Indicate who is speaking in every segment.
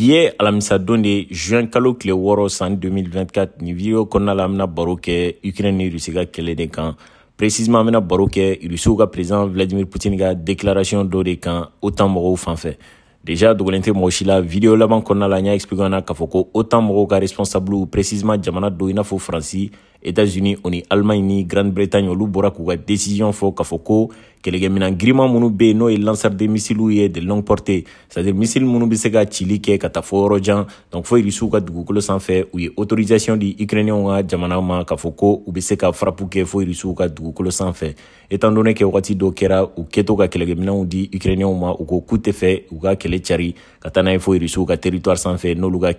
Speaker 1: à ye alamisadon de juin kalo tile wɔɔrɔ san 2024 nin video kɔnɔna la an Ukraine baro kɛ ukrɛne ni est ka kɛlɛ de kan précisement an bena baro kɛ rusiw ka président vladimir Poutine ka déclaration dɔ de kan otan mɔgɔw fanfɛ déjà dogolen tɛ mɔgɔ si la video laban kɔnɔna la n y'a expliqué na k'a fɔ ko otan mɔgɔw ka responsable précisément jamana do i n'a fɔ faransi États-Unis o ni Allemagne ni Grande-Bretagne olu bɔra ka décision fɔ Kafoko, Kelegemina ko kɛlɛkɛminɛn et des n'o ye lanceur de missiles ye de longue portée c'est à dire missile minnu bɛ se ka cili kɛ ka taa fɔ yɔrɔ jan donc fo irisiw autorisation di ukrainiens wa jamana ma ou fɔ ko u bɛ se ka frappe kɛ étant donné que wagati do kera u kɛtɔ ka on di ukrainiens ma u ko k'u tɛ fɛ u ka kele chari, ka taa n'a ye fo territoire sans territoire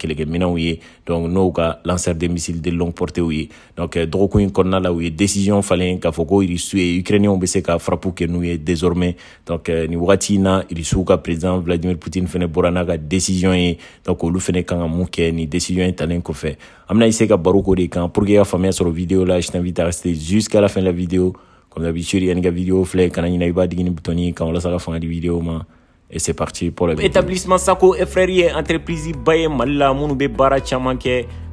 Speaker 1: donc n'o ka lanceur de missiles de longue portée ye donc kɛ dɔgɔkun in kɔnɔna la u ye décision falen k'a fɔ ko est ye ukrainien bɛ se ka est kɛ n'u ye désormais donc euh, ni wagati in na rusuw ka président vladimir poutine fɛnɛ bɔra n'a ka décision ye donc olu fɛnɛ kan ka mun kɛ décision ye talen kɔfɛ an bɛna essayer ka baro ko de pour que famille ka la sɔrɔ vidéo là je t'invite à rester jusqu'à la fin de la vidéo comme d'habitude il y a une vidéo quand filɛ kana ɲina i b'a digi ni butɔni kan walasa ka fanga di vidéo ma et c'est parti pour la vidéo établissement sako et entreprise baye ye la minnu bɛ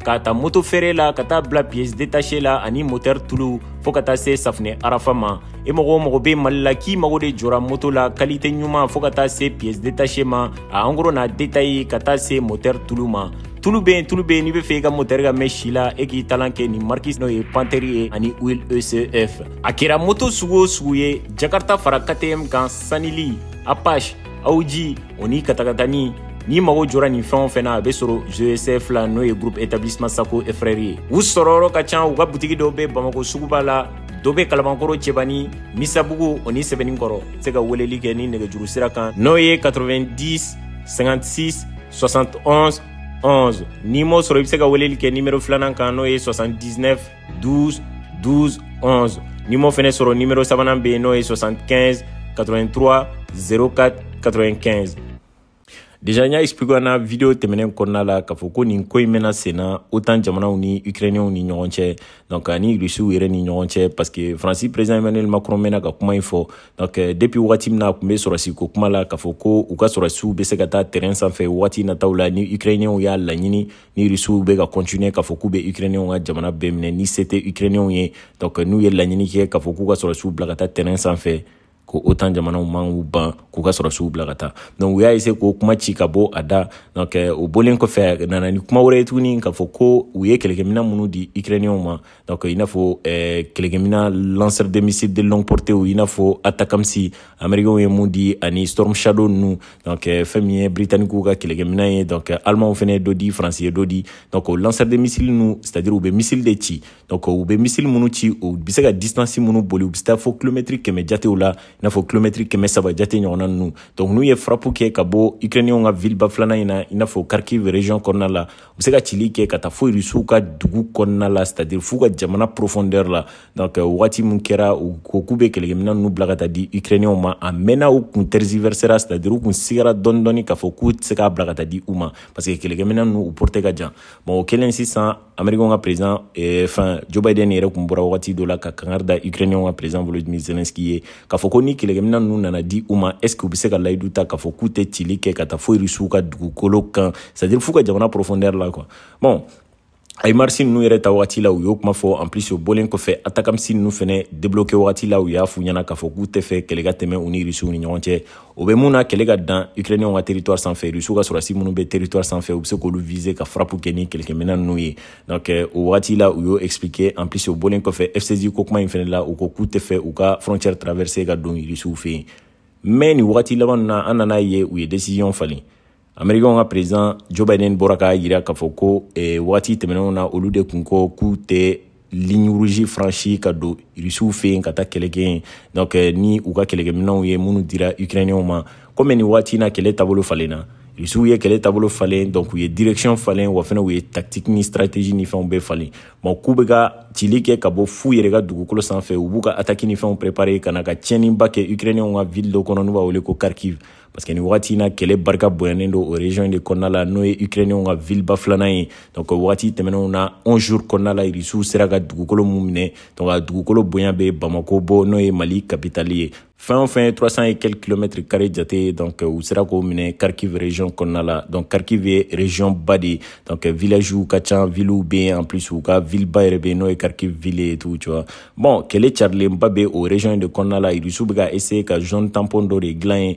Speaker 1: k'a ta moto feere la ka taa bila piyesi detache la ani motɛri tulu fɔɔ ka taa se safinɛ arafa ma i e mɔgɔ o mɔgɔ be mali la k'i mago de jɔra moto la kalite ɲuman fɔɔ ka taa se piyesi detache ma a angoro n'a detayi ka taa se motɛri tulu ma tulu be yen tulu be yen n'i be fɛ i ka motɛri ka mɛn si la e k'i talan kɛ nin marki n'o ye pantɛri ye ani wil ecf a kɛra moto sugu o sugu ye jakarta fara ktm kan sanili apash auji o n'i katakatani n'i mago jɔra nin fɛn o fɛn na a be sɔrɔ gesf la n'o ye groupe établissement sako et frɛr ye u sɔrɔyɔrɔ ka can u ka butigi dɔw be bamako suguba la dɔ be kalabankɔrɔ cɛbani misabugu o ni sɛbɛnin kɔrɔ se ka weleli kɛ ni nɛgɛjuru sira kan n'o ye 90 56 71 11 n'i m'o sɔrɔ i be se ka weleli kɛ nimero filanan kan n'o ye 79 12 12 11 n'i m'o fɛnɛ sɔrɔ nimero sabanan be yen n'o ye 75 83 04 95 deja n y'a expliquewa na video tɛmɛnɛ kɔnɔna la k'a fɔ ko nin ko in bɛna senna otan jamanaw ni ukrainiɛnw ni ɲɔgɔn cɛ donc ani rusiw yɛrɛ ni ɲɔgɔn cɛ parce que président emmanuel macron bɛna ka kuma in fɔ donc euh, depuis wagati min a kun be sɔrɔsi ko kuma la k'a fɔ ko u ka sɔrɔsiw be se ka taa terɛn sanfɛ wagati nataw la ni ukrainiɛnw y'a laɲini ni rusiw be ka continue k'a fɔ k'u be ukrainiɛnw ka jamana bɛɛ minɛ ni se tɛ ukrainiɛnw ye donc n'u ye laɲini kɛ k'a fɔ k'u ka sɔrɔsiw bila ka taa terɛn sanfɛ ko otan jamanaw man ban k'u ka sɔrɔsiw bila ka taa donc u y'a ese k'o kuma ci ka bɔ a da donc eh, o bolen kɔfɛ nana ni kuma wɛrɛ tuguni k'a fɔ ko u ye kɛlɛkɛmina minnu di ukrainienw ma donc i n'a fɔ eh, kɛlɛkɛmina lancer de missile de longue portée i n'a fɔ atakamsi américains ye mun di ani storm shadow ninnu donc eh, fɛn min ye britanniques ka kɛlɛkɛmina ye donc alimanw fɛnɛ dɔ di faransi ye dɔ di donc o lancer de missile ninnu c'est à dire u bɛ missile de ci donc u bɛ missile minnu ci u bɛ se ka distance minnu boli u bɛ se taa fɔ kilomɛtiri kɛmɛ jatew la n'a fɔ kilomɛtiri kɛmɛ saba jate ɲɔgɔnna nunu donc n'u ye frapu kɛ ka bɔ ukrainiɛnw ka vileba filana in na i n'a fɔ karkiv region kɔnɔna la u be se ka cili kɛ ka taa fo rusiw ka dugu kɔnɔna la c'est-à-dire f'u ka jamana profondeur la donc wagati euh, min kɛra u ko be kɛlɛkɛmina nunu bila ka taa di ukrainiɛnw ma a mɛnna u kun tersiversera c'est-à-dire u kun sigara dɔni dɔni k'a fɔ k'u tɛ se k'a bila ka taa di u ma parce kɛlɛkɛmina nunu u porte ka jan bon o kelen sisan amɛrikɛw ka président fin jo biden yɛrɛ kun bɔra wagati dɔ la ka kangari da ukrainiɛnw ka président volodimir zelenski ye k'a fɔ ko ni kɛlɛkɛminɛ ninnu nana di u ma est ce que u bɛ se ka layidu ta k'a fɔ k'u tɛ cili kɛ ka taa fo irisiw ka dugukolo kan c'est à dire f'u ka jamana profondeur la quoi bon a ye marisi nunu yɛrɛ ta wagati la u y'o kuma fɔ an plus o bolen kɔfɛ atakamisi nunu fɛnɛ debloke wagati la u y'a fu ɲɛna k'a fɔ k'u tɛ fɛ kɛlɛ ka tɛmɛ u ni rusiw ni ɲɔgɔn cɛ o bɛ mun na kɛlɛ ka dan ukrainiɛnw ka territoire sanfɛ rusiw ka sɔrɔsi minnu bɛ territoire sanfɛ u be se k'olu vise ka frapu kɛ ni kɛlɛkɛmina nunu ye donc euh, o wagati la u y'o explike an plus o bolen kɔfɛ fcg ko kuma ɲi fɛnɛ la u ko k'u tɛ fɛ u ka frontiɛre traverse ka don rusiw fe yen mɛn nin wagati laban na an nana ye u ye desisiyɔn falen amerikɛnw ka president joe biden bɔra k'a yira k'a fɔ ko eh, wagati tɛmɛnenw na olu de kun kɔ k'u tɛ ligne rouge franchi ka don rusiw fɛ yen ka taa kɛlɛ kɛ yen donc eh, ni u ka kɛlɛkɛminɛw ye minnu dira ukrainiɛnw ma komi nin waati na kɛlɛ taabolo falenna rusiw ye kɛlɛ taabolo falen donc u ye direction falen wa fana u ye tactique ni stratégie ni fɛnw bɛɛ falen ma k'u bɛ ka cili kɛ ka bɔ f'u yɛrɛ ka dugukolo sanfɛ u b'u ka attaque ni fɛnw préparer ka na ka tiɲɛniba kɛ ukrainiɛnw ka ville dɔ kɔnɔ n'u b'a wele ko kharkiv parce que nin wagati in na kɛlɛ barika bonyanen o région de kɔnɔna la n'o ye ukrainienw ka ville ba filanan ye donc wagati tɛmɛnenw na 11 jours kɔnɔna la irisiw sera ka dugukolo mun minɛ donc a dugukolo bonya bɛ bamako bɔ n'o ye mali kapitali ye fɛn o fɛn 300 et quelques kilomètres carrés jate donc u sera k'o minɛ région kɔnɔna la donc kharkiv ye région ba de donc villagew ka ca villiw ou bien en plus u ka ville ba yɛrɛ bɛ n'o ye ville ye tout tu vois bon kɛlɛ carilenba bɛ o région de kɔnɔna la irisiw bɛ ka essayer ka zone tampon dɔ de dilan ye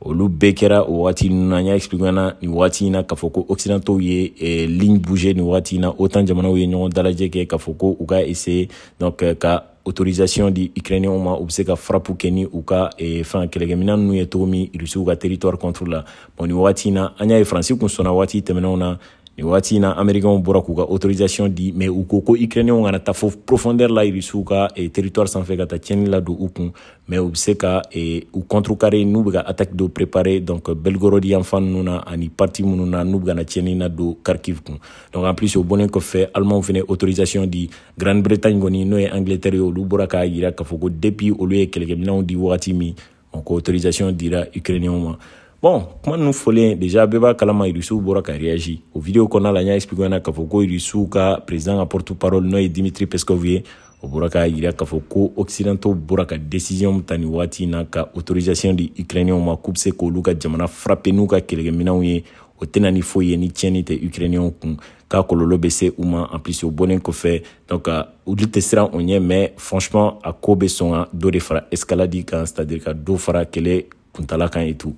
Speaker 1: olu bɛɛ kɛra o wagati ninnu na n y'a expliqué ni wagati in na k'a fɔ ko occidentaux ye eh, ligne bouger ni wagati in na otan jamanaw ye ɲɔgɔn dalajɛ kɛ k'a fɔ ko u ka essayer donc eh, ka autorisation di ukrainienw ma u be se ka frapu kɛ ni u ka eh, fɛn kɛlɛkɛmina nunu ye togo min rusiw ka territoire contre la bon ni wagati na an y'a ye faransi kun sɔnna wagati tɛmɛnɛw na nin wagati in na bɔra k'u ka autorisation di mais u ko ko ukrainienw kana taa fɔ profondeur la irisiw ka eh, territoire sanfɛ ka taa la do u kun mais u be se ka eh, u n'u be ka attaque de préparer donc belgorodi yanfan nunu na ani parti minnu na n'u be kana na nadon karkiv donc en plus o que kɔfɛ allemand fɛnɛ autorisation di grande bretagne kɔni n'o ye angleterre ye olu bɔra k'a yira k'a fɔ ko depuis olu ye kɛlɛkɛminɛw di wagati min autorisation dira ukrainienw ma bɔn kuma nunu fɔlen deja bɛɛ b'a kalama irisiw bɔra ka réagi o video kɔnɔna la n y'a explique ɲana k'a fɔ ko irisiw ka président ka porte parole n'o ye dimitri peskov ye o bɔra k'a yira k'a fɔ ko occidentaux bɔra ka décision ta nin waati na ka autorisation di ukrainiɛnw ma k'u be se k'olu ka jamana frappe n'u ka kɛlɛkɛminɛw ye o tɛna ni foyi ye ni tiɲɛni tɛ ukrainiɛnw kun k'a kɔlɔlɔ bɛ se u ma en plus o bɔlen kɔfɛ donc olu tɛ siran o ɲɛ mais franchement a koo be sɔn ka dɔ de fara escaladi kan c'est à dire ka dɔ fara kɛlɛ kuntala kan et tout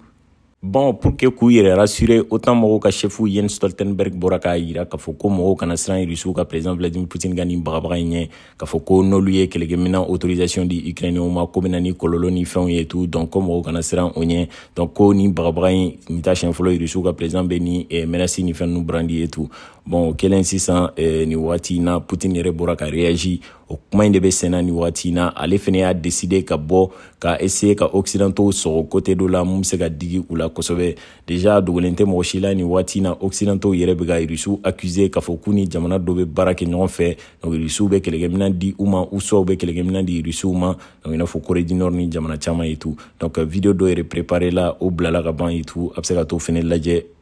Speaker 1: Bon pour que k'u yɛrɛ rassurer autant mɔgɔw ka chef Jens Stoltenberg bɔra k'a jira k'a fɔ ko mɔgɔw kana siran ka président Vladimir Poutine ka nin bagabaga Foko ɲɛ lui fɔ ko n'olu ye autorisation di Ukrainiens ma ko ni kɔlɔlɔ ni fɛnw tout donc ko mɔgɔw kana donc ko oh, ni bagabaga in nin ta siɲɛ ka président bɛ et menace ni fɛn brandi et tout bon quel kɛlen sisan eh, na Poutine yɛrɛ bɔra ka réagit o kuma in de bɛ sɛnɛ ni wagati in na ale fɛnɛ y'a deside ka bɔ ka essaye ka occidentaux sɔgɔ kote dɔ la mun be se ka digi u la kosɛbɛ déjà dogolen tɛ mɔgɔ si la ni wagati in na occidentaux yɛrɛ be ka rusu accuse k'a fɔ k'u ni jamana dɔ be baara kɛ ɲɔgɔn fɛ donc rusiw be kɛlɛkɛminan di u ma usɔw be kɛlɛkɛminan di rusiw ma donc i n'a fɔ kore du nord ni jamana caaman ye tu donc video dɔ yɛrɛ prépare la o bilala ka ban ye tu a be se ka to fɛnɛ lajɛ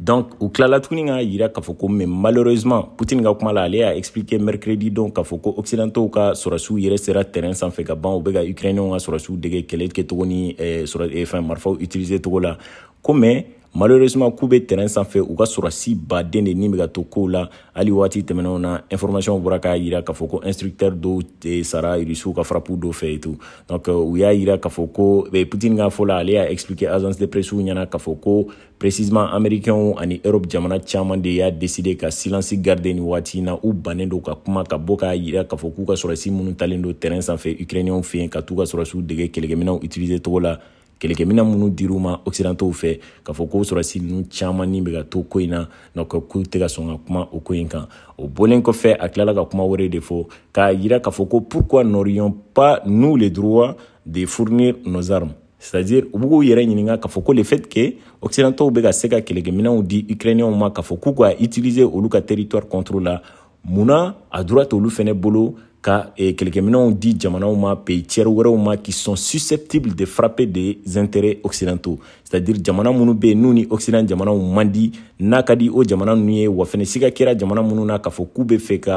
Speaker 1: Donc au tilala tuguni k'a jira mais malheureusement Poutine ka kuma la ale à expliqué mercredi donc kafoko fɔ ko occidentaux ka sɔrɔsiw yɛrɛ sera terrain sans faire ban ou bɛ Ukrainien ukrainiens ka sur dege kɛlɛ kɛcogo toni et sur eh, fin marifaw utiliser cogo comme malheureusement k'u bɛ tɛrɛn sanfɛ u ka sɔrɔsi baden de nin bɛ ka to kow la hali wagati tɛmɛnenw na information bɔra k'a yira k'a fɔ ko instructeur dɔw tɛ sara rusiw ka frapu dɔw fɛ yen tu donc u euh, y'a yira k'a fɔ ko putin ka fɔ la ale y'a expliqué agence de presse ɲɛna k'a fɔ ko précisement américainw ani europe jamana caman de y'a décidé ka silence garder nin wagati in na u bannen don ka kuma ka bɔ k'a yira k'a fɔ k'u ka sɔrɔsi minnu talen don tɛrɛn sanfɛ ukrainienw fɛ yen ka t'u ka sɔrɔsiw dege kɛlɛkɛminɛw utiliser cogo la kɛlɛkɛminɛ minnu dir'u ma occidentaux fɛ k'a fɔ ko sɔrɔsi ninnu caman ni bɛ ka to ko in na nɔ k'u tɛ ka sɔn ka kuma o ko in kan o bɔlen kɔfɛ a tilala ka kuma wɛrɛ de fɔ k'a yira k'a fɔ ko pourquoi n'aurions pas nous le droit de fournir nos armes c'est-à-dire u b'u yɛrɛ ɲininka k'a fɔ ko le fait que occidentaux bɛ ka se ka kɛlɛkɛminɛw di ukrainiens ma k'a fɔ k'u ka utiliser olu ka territoire contre la munna a droit t'olu fɛnɛ bolo ka e, kɛlɛkɛminw di jamanaw ma pays tiers wɛrɛw ma qui sont susceptibles de frapper des intérêts occidentaux c'est à dire jamana minnu bɛ n'u ni occident jamanaw man di n'a ka di o oh, jamana ninnu ye wa fɛnɛ siga kɛra jamana minnu na k'a fɔ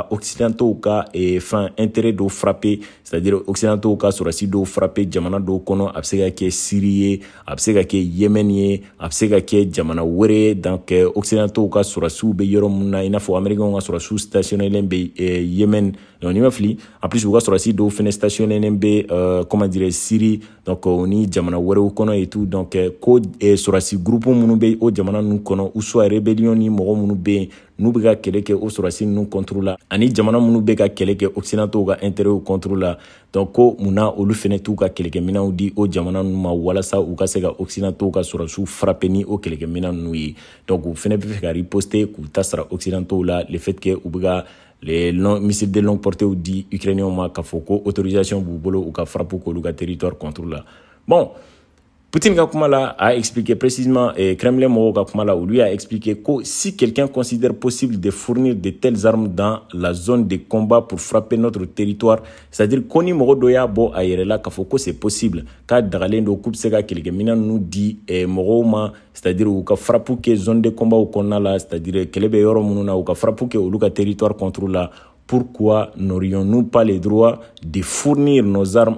Speaker 1: occidentaux ka e fan intérêt dɔw frapper c'est à dire occidentaux ka sɔrɔsi dɔw frapper jamana d'o kono a ke se ka kɛ siri ye a bɛ se ka kɛ yemen ye a bɛ se ka kɛ jamana wɛrɛ ye donc occidentaux ka sɔrɔsiw be yɔrɔ mun na i n'a fɔ ka stationnelen n'i ma fili en plus u ka sɔrɔsi dɔw fɛnɛ stationnenen NMB euh, comment dire siri donc o ni jamana wɛrɛw kɔnɔ et tout donc ko euh, euh, sur sɔrɔsi groupe minnu bɛ o oh, jamana ninnu kɔnɔ ou soit rébellion ni mɔgɔ minnu bɛ yen n'u bɛ ka kɛlɛ kɛ o oh, sɔrɔsi ninnu contre la ani jamana minnu ka kɛlɛ kɛ occidentaux ka intérêtw contre la oh, donc ko munna olu fɛnɛ t'u ka kɛlɛkɛminɛw di o jamana ninnu ma walasa u ka se ka occidentaux ka sɔrɔsiw frappe ni o kɛlɛkɛminɛ ninnu ye donc u fɛnɛ bɛ fɛ ka riposte k'u ta sara occidentaux la le fait que u bɛ ka les missiles de longue portée ou dit Ukrainiens ma kafoko autorisation pour bolo ou ka frapu k'olu territoire contre bon Poutine ka la a expliqué précisément et Kremlin mɔgɔw ka kuma la lui expliqué que si quelqu'un considère possible de fournir de telles armes dans la zone de combat pour frapper notre territoire c'est à dire qu'on y mɔgɔ bo y'a a la k'a c'est possible k'a dagalen don coupe bɛ se nous dit di eh, c'est à dire ou ka frappe ke zone de combat konna la c'est à dire kɛlɛ na ka frappe ke ou ka territoire contre la pourquoi n'aurions-nous pas le droit de fournir nos armes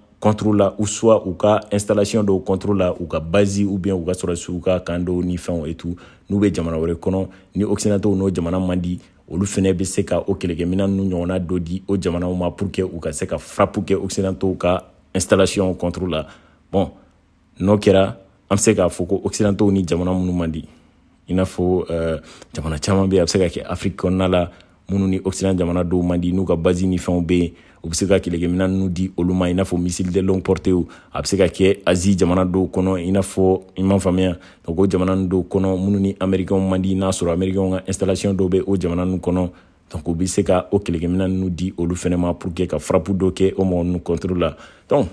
Speaker 1: là ou soit ou installation de contrôle là ou bazi ou bien ou ka ou ka kando ni et tout nous jamana ni occidentaux nous jamana mandi, olu nous bɛ se nous o nous nous, di pour que frappe occidentaux installation contrôle là bon n'o nous se occidentaux ni jamana nous nous, jamana minnu ni occident jamana dɔw man di n'u ka base ni fɛnw bɛ yen u bɛ di missile de long portée a bɛ se asie jamana do kɔnɔ i n'a fɔ i m'a faamuya donc o jamana do kɔnɔ minnu ni américains n'a installation do bɛ o jamana ninnu kɔnɔ donc u bɛ se ka o kɛlɛkɛminɛn ninnu di olu fana ma pour que ka frappe dɔ kɛ o mɔgɔ ninnu donc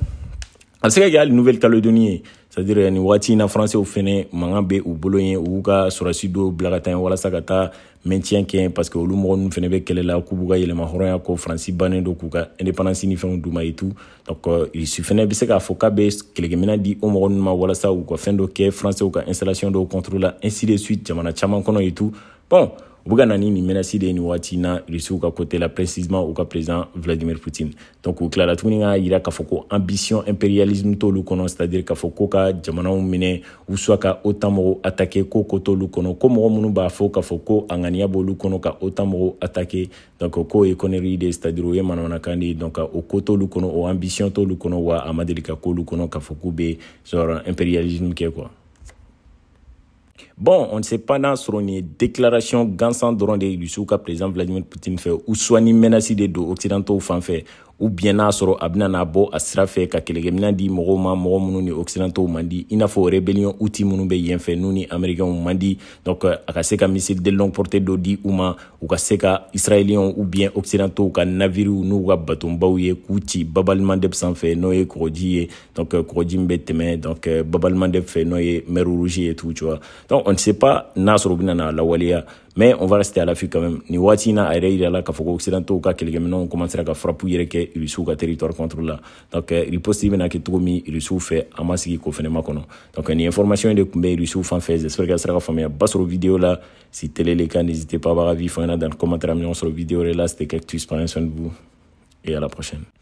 Speaker 1: a bɛ nouvelle calédonie cest nin waati in na faransew fɛnɛ mankan bɛ u bolo ye u ka sɔrɔsi do bila ka taa ye walasa ka taa maintien kɛ parce que olu mɔgɔ quelle fɛnɛ bɛ kɛlɛ la k'u b'u ka yɛlɛma hɔrɔnya kɔ faransi bannen do k'u indépendance ni fɛnw d'u et tout donc euh, il fɛnɛ be se k'a fɔ k'a be kɛlɛkɛmina di o mɔgɔ nu ma walasa u ka fɛn dɔ kɛ faransew ka installation dɔw contrôle ainsi de suite jamana caaman kɔnɔ et tout bon u bɛ ka na ni nin menace de ye nin waati in na rusiw ka côté la précisément u ka président vladimir poutine donc u tilala tuguni k'a yira k'a fɔ ko ambition impérialisme t'olu kɔnɔ c'est à dire k'a fɔ ko ka jamanaw minɛ u soit ka otan mɔgɔw attaquer ko ko t'olu kɔnɔ ko mɔgɔ minnu b'a fɔ k'a fɔ ko a ŋaniya b'olu kɔnɔ ka otan mɔgɔw attaquer donc k'o ye connerie de ye c'est à dire o ye manamanakan de ye donc o ko t'olu kɔnɔ o ambition t'olu kɔnɔ wa a ma deli ka k'olu kɔnɔ k'a fɔ k'u bɛ genre impérialisme kɛ quoi Bon, on ne sait pas dans ce nin déclaration gansan dɔrɔn de ou ka président Vladimir Poutine fait ou soit ni menacé des deux occidentaux ou fɛ ou bien n'a soro a bɛna n'a bɔ a sira fɛ ka kɛlɛkɛminɛ di ma ni occidentaux man di i n'a fɔ rebellion outil minnu bɛ yen ni américains man donc euh, a missile de long portée dɔ di u ma u ka se ka israéliens ou bien occidentaux ka navires n'u ka batonbaw ye k'u donc euh, kɔgɔji min donc euh, Bab fɛ tout tu vois donc on ne sait pas n'a sɔrɔ u mais on va rester à l'affût quand même nin waati na a yɛrɛ yirala k'a fɔ ko occidentaux ka kɛlɛkɛminɛw commencera ka frapu yɛrɛ kɛ rusiw ka territoire contre la donc riposte euh, bena kɛ cogo min rusiw fɛ an ma sigi ko fɛnɛma kɔnɔ donc nin information de kun bɛ rusiw fan fɛ j'espère ka sera ka faamuya ba sɔrɔ vidéo la si télé le ka n'hésitez pas baga vi fangana dans le commentaire a ɲɔgɔn sɔrɔ vidéo yɛrɛ la c'était quelque tus par un de vous et à la prochaine